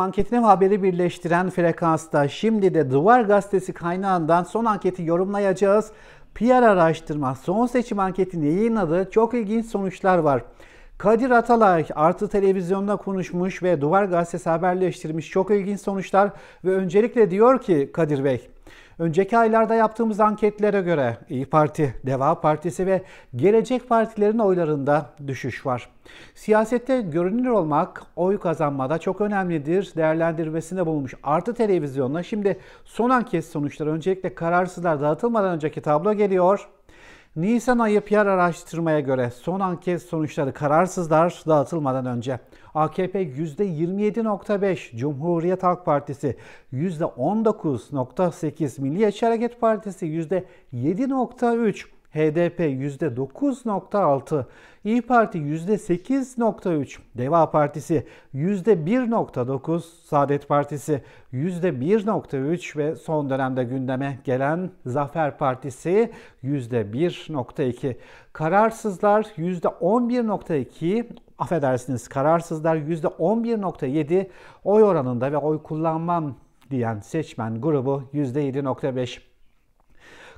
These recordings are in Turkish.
anketini ve haberi birleştiren frekansta şimdi de Duvar Gazetesi kaynağından son anketi yorumlayacağız. PR araştırma son seçim anketini yayınladı. Çok ilginç sonuçlar var. Kadir Atalay artı televizyonda konuşmuş ve Duvar Gazetesi haberleştirmiş çok ilginç sonuçlar ve öncelikle diyor ki Kadir Bey Önceki aylarda yaptığımız anketlere göre İyi Parti, Deva Partisi ve Gelecek Partilerin oylarında düşüş var. Siyasette görünür olmak oy kazanmada çok önemlidir değerlendirmesine bulunmuş Artı Televizyon'la şimdi son anket sonuçları öncelikle kararsızlar dağıtılmadan önceki tablo geliyor. Nisan ayı PR araştırmaya göre son anket sonuçları kararsızlar dağıtılmadan önce AKP %27.5, Cumhuriyet Halk Partisi %19.8, Milliyetçi Hareket Partisi %7.3, HDP %9.6, İyi Parti %8.3, Deva Partisi %1.9, Saadet Partisi %1.3 ve son dönemde gündeme gelen Zafer Partisi %1.2. Kararsızlar %11.2, affedersiniz kararsızlar %11.7 oy oranında ve oy kullanmam diyen seçmen grubu %7.5.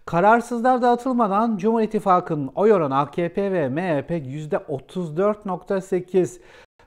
Kararsızlar dağıtılmadan Cumhur İttifakı'nın oy oranı AKP ve MHP e %34.8,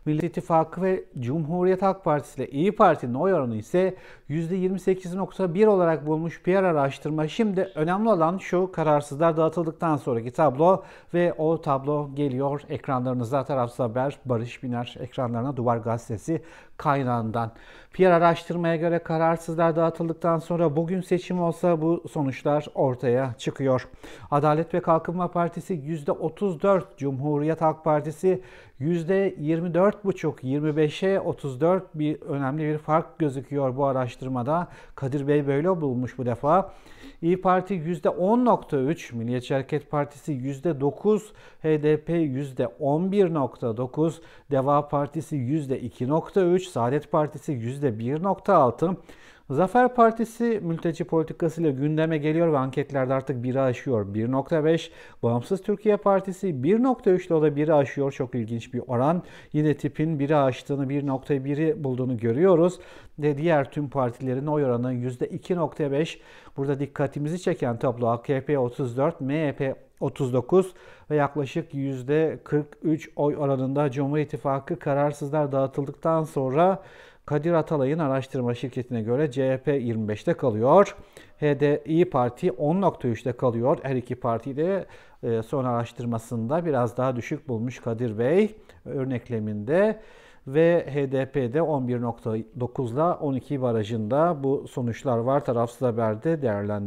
Millet İttifakı ve Cumhuriyet Halk Partisi ile İyi Parti'nin oy oranı ise %28.1 olarak bulmuş bir araştırma. Şimdi önemli olan şu kararsızlar dağıtıldıktan sonraki tablo ve o tablo geliyor ekranlarınıza tarafsız haber Barış Biner ekranlarına Duvar Gazetesi kaynağından. Piyer araştırmaya göre kararsızlar dağıtıldıktan sonra bugün seçim olsa bu sonuçlar ortaya çıkıyor. Adalet ve Kalkınma Partisi %34, Cumhuriyet Halk Partisi %24 24,5-25'e 34 bir önemli bir fark gözüküyor bu araştırmada. Kadir Bey böyle bulmuş bu defa. İyi Parti %10.3, Milliyetçi Hareket Partisi %9, HDP %11.9, Deva Partisi %2.3, Saadet Partisi %1.6, Zafer Partisi mülteci politikasıyla gündeme geliyor ve anketlerde artık biri aşıyor. 1.5 Bağımsız Türkiye Partisi 1.3 ile o da biri aşıyor. Çok ilginç bir oran. Yine tipin biri aştığını 1.1'i bulduğunu görüyoruz. Ve diğer tüm partilerin oy oranı %2.5. Burada dikkatimizi çeken tablo AKP 34, MHP 39 ve yaklaşık %43 oy oranında Cumhur İttifakı kararsızlar dağıtıldıktan sonra Kadir Atalay'ın araştırma şirketine göre CHP 25'te kalıyor. HDİ Parti 10.3'te kalıyor. Her iki parti de e, son araştırmasında biraz daha düşük bulmuş Kadir Bey örnekleminde ve HDP'de 11.9'da 12 barajında bu sonuçlar var. Tarafsız haberde değerlendi.